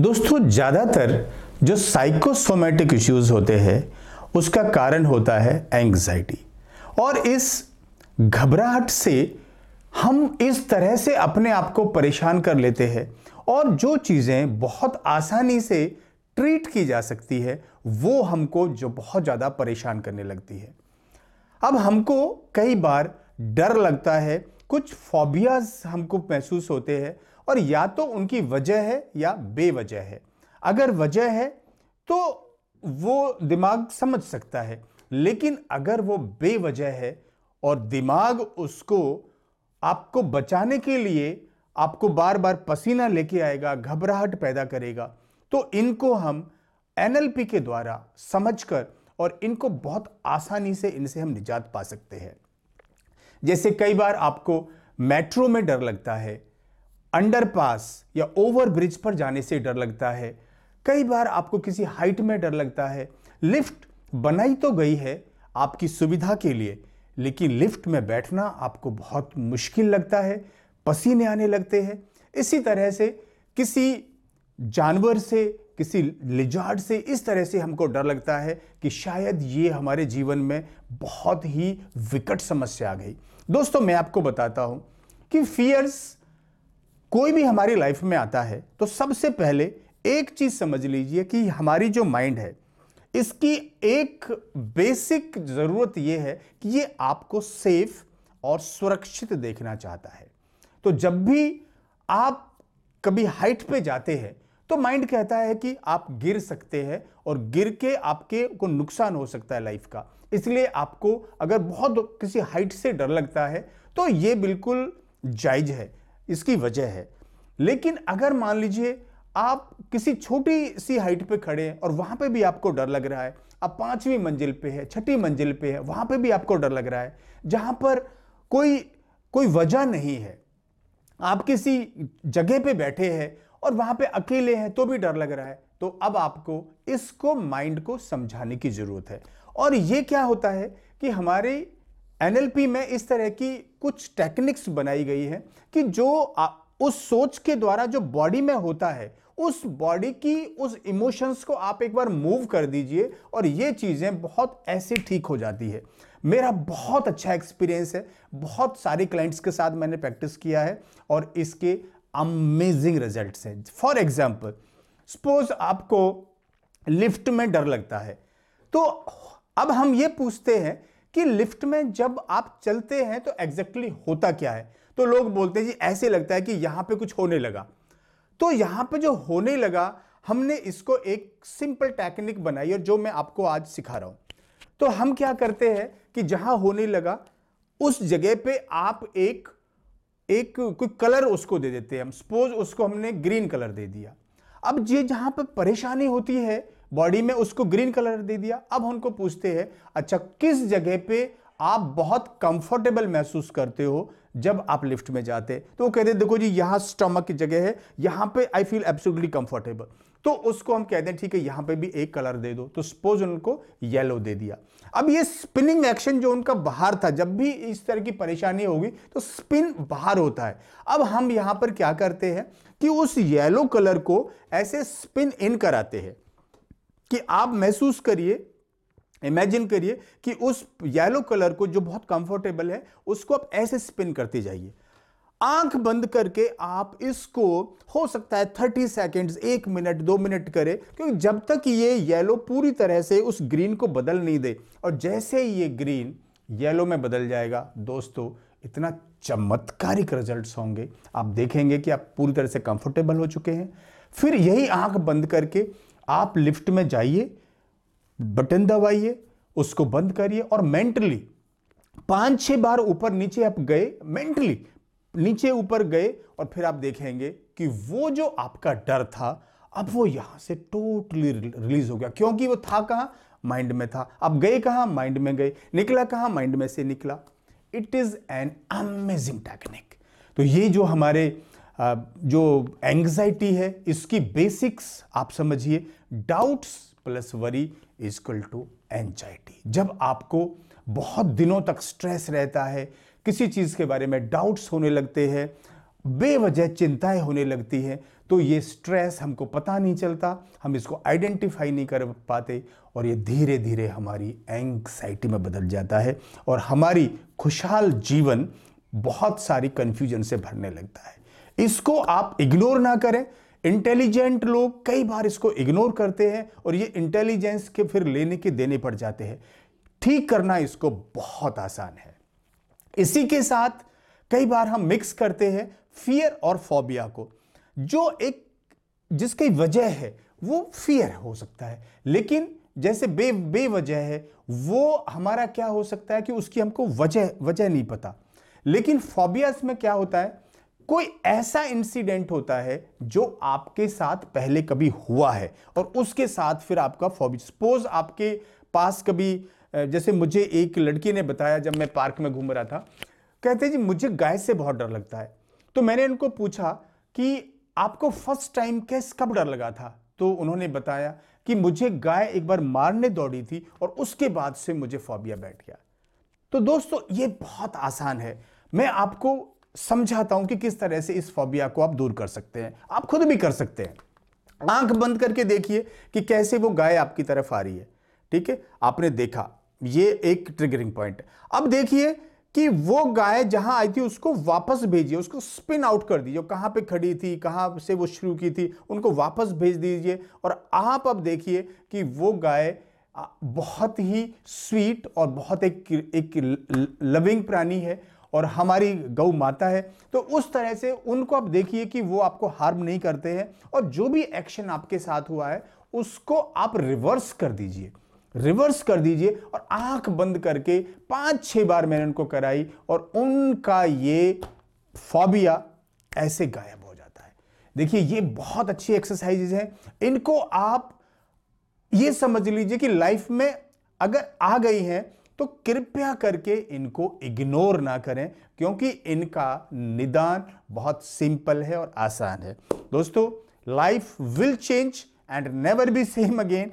दोस्तों ज़्यादातर जो साइकोसोमेटिक इश्यूज़ होते हैं उसका कारण होता है एंग्जाइटी और इस घबराहट से हम इस तरह से अपने आप को परेशान कर लेते हैं और जो चीज़ें बहुत आसानी से ट्रीट की जा सकती है वो हमको जो बहुत ज़्यादा परेशान करने लगती है अब हमको कई बार डर लगता है कुछ फोबियाज हमको महसूस होते हैं और या तो उनकी वजह है या बेवजह है अगर वजह है तो वो दिमाग समझ सकता है लेकिन अगर वो बेवजह है और दिमाग उसको आपको बचाने के लिए आपको बार बार पसीना लेके आएगा घबराहट पैदा करेगा तो इनको हम एनएलपी के द्वारा समझकर और इनको बहुत आसानी से इनसे हम निजात पा सकते हैं जैसे कई बार आपको मेट्रो में डर लगता है अंडरपास या ओवर ब्रिज पर जाने से डर लगता है कई बार आपको किसी हाइट में डर लगता है लिफ्ट बनाई तो गई है आपकी सुविधा के लिए लेकिन लिफ्ट में बैठना आपको बहुत मुश्किल लगता है पसीने आने लगते हैं इसी तरह से किसी जानवर से किसी लिजार्ड से इस तरह से हमको डर लगता है कि शायद ये हमारे जीवन में बहुत ही विकट समस्या आ गई दोस्तों मैं आपको बताता हूँ कि फियर्स कोई भी हमारी लाइफ में आता है तो सबसे पहले एक चीज़ समझ लीजिए कि हमारी जो माइंड है इसकी एक बेसिक ज़रूरत यह है कि ये आपको सेफ और सुरक्षित देखना चाहता है तो जब भी आप कभी हाइट पे जाते हैं तो माइंड कहता है कि आप गिर सकते हैं और गिर के आपके को नुकसान हो सकता है लाइफ का इसलिए आपको अगर बहुत किसी हाइट से डर लगता है तो ये बिल्कुल जायज है इसकी वजह है लेकिन अगर मान लीजिए आप किसी छोटी सी हाइट पे खड़े हैं और वहाँ पे भी आपको डर लग रहा है आप पाँचवीं मंजिल पे है छठी मंजिल पे है वहाँ पे भी आपको डर लग रहा है जहाँ पर कोई कोई वजह नहीं है आप किसी जगह पे बैठे हैं और वहां पे अकेले हैं तो भी डर लग रहा है तो अब आपको इसको माइंड को समझाने की जरूरत है और ये क्या होता है कि हमारे एनएलपी में इस तरह की कुछ टेक्निक्स बनाई गई है कि जो आ, उस सोच के द्वारा जो बॉडी में होता है उस बॉडी की उस इमोशंस को आप एक बार मूव कर दीजिए और ये चीज़ें बहुत ऐसे ठीक हो जाती है मेरा बहुत अच्छा एक्सपीरियंस है बहुत सारे क्लाइंट्स के साथ मैंने प्रैक्टिस किया है और इसके अमेजिंग रिजल्ट है फॉर एग्जाम्पल सपोज आपको लिफ्ट में डर लगता है तो अब हम ये पूछते हैं कि लिफ्ट में जब आप चलते हैं तो एग्जैक्टली exactly होता क्या है तो लोग बोलते हैं जी ऐसे लगता है कि यहां पे कुछ होने लगा तो यहां पे जो होने लगा हमने इसको एक सिंपल टेक्निक बनाई और जो मैं आपको आज सिखा रहा हूं तो हम क्या करते हैं कि जहां होने लगा उस जगह पे आप एक एक कोई कलर उसको दे देते हैं हम सपोज उसको हमने ग्रीन कलर दे दिया अब ये जहां पर परेशानी होती है बॉडी में उसको ग्रीन कलर दे दिया अब उनको पूछते हैं अच्छा किस जगह पे आप बहुत कंफर्टेबल महसूस करते हो जब आप लिफ्ट में जाते तो वो कहते देखो जी यहां स्टमक की जगह है यहां पे आई फील एब्सोल्युटली कंफर्टेबल तो उसको हम कहते हैं ठीक है यहां पे भी एक कलर दे दो तो सपोज उनको येलो दे दिया अब ये स्पिनिंग एक्शन जो उनका बाहर था जब भी इस तरह की परेशानी होगी तो स्पिन बाहर होता है अब हम यहां पर क्या करते हैं कि उस येलो कलर को ऐसे स्पिन इन कराते हैं कि आप महसूस करिए इमेजिन करिए कि उस येलो कलर को जो बहुत कंफर्टेबल है उसको आप ऐसे स्पिन करते जाइए आंख बंद करके आप इसको हो सकता है थर्टी सेकेंड्स एक मिनट दो मिनट करें क्योंकि जब तक ये येलो पूरी तरह से उस ग्रीन को बदल नहीं दे और जैसे ही ये ग्रीन येलो में बदल जाएगा दोस्तों इतना चमत्कारिक रिजल्ट्स होंगे आप देखेंगे कि आप पूरी तरह से कंफर्टेबल हो चुके हैं फिर यही आंख बंद करके आप लिफ्ट में जाइए बटन दबाइए उसको बंद करिए और मेंटली पांच छह बार ऊपर नीचे आप गए मेंटली नीचे ऊपर गए और फिर आप देखेंगे कि वो जो आपका डर था अब वो यहां से टोटली रिलीज हो गया क्योंकि वो था कहां माइंड में था अब गए कहां माइंड में गए निकला कहां माइंड में से निकला it is an amazing technique तो ये जो हमारे जो एंग्जाइटी है इसकी बेसिक्स आप समझिए doubts plus worry equal to anxiety जब आपको बहुत दिनों तक स्ट्रेस रहता है किसी चीज़ के बारे में डाउट्स होने लगते हैं बेवजह चिंताएं होने लगती हैं तो ये स्ट्रेस हमको पता नहीं चलता हम इसको आइडेंटिफाई नहीं कर पाते और ये धीरे धीरे हमारी एंग्जाइटी में बदल जाता है और हमारी खुशहाल जीवन बहुत सारी कन्फ्यूजन से भरने लगता है इसको आप इग्नोर ना करें इंटेलिजेंट लोग कई बार इसको इग्नोर करते हैं और ये इंटेलिजेंस के फिर लेने के देने पड़ जाते हैं ठीक करना इसको बहुत आसान है इसी के साथ कई बार हम मिक्स करते हैं फियर और फोबिया को जो एक जिसकी वजह है वो फियर हो सकता है लेकिन जैसे बे बेवजह है वो हमारा क्या हो सकता है कि उसकी हमको वजह वजह नहीं पता लेकिन फोबियास में क्या होता है कोई ऐसा इंसिडेंट होता है जो आपके साथ पहले कभी हुआ है और उसके साथ फिर आपका फोबिया सपोज आपके पास कभी जैसे मुझे एक लड़की ने बताया जब मैं पार्क में घूम रहा था कहते जी मुझे गाय से बहुत डर लगता है तो मैंने उनको पूछा कि आपको फर्स्ट टाइम कैस कब डर लगा था तो उन्होंने बताया कि मुझे गाय एक बार मारने दौड़ी थी और उसके बाद से मुझे फॉबिया बैठ गया तो दोस्तों ये बहुत आसान है मैं आपको समझाता हूं कि किस तरह से इस फॉबिया को आप दूर कर सकते हैं आप खुद भी कर सकते हैं आंख बंद करके देखिए कि कैसे वो गाय आपकी तरफ आ रही है ठीक है आपने देखा ये एक ट्रिगरिंग पॉइंट अब देखिए कि वो गाय जहां आई थी उसको वापस भेजिए उसको स्पिन आउट कर दीजिए कहाँ पे खड़ी थी कहाँ से वो शुरू की थी उनको वापस भेज दीजिए और आप अब देखिए कि वो गाय बहुत ही स्वीट और बहुत एक एक लविंग प्राणी है और हमारी गौ माता है तो उस तरह से उनको आप देखिए कि वो आपको हार्म नहीं करते हैं और जो भी एक्शन आपके साथ हुआ है उसको आप रिवर्स कर दीजिए रिवर्स कर दीजिए और आंख बंद करके पांच छह बार मैंने उनको कराई और उनका ये फॉबिया ऐसे गायब हो जाता है देखिए ये बहुत अच्छी एक्सरसाइजेज हैं इनको आप ये समझ लीजिए कि लाइफ में अगर आ गई हैं तो कृपया करके इनको इग्नोर ना करें क्योंकि इनका निदान बहुत सिंपल है और आसान है दोस्तों life will change and never be same again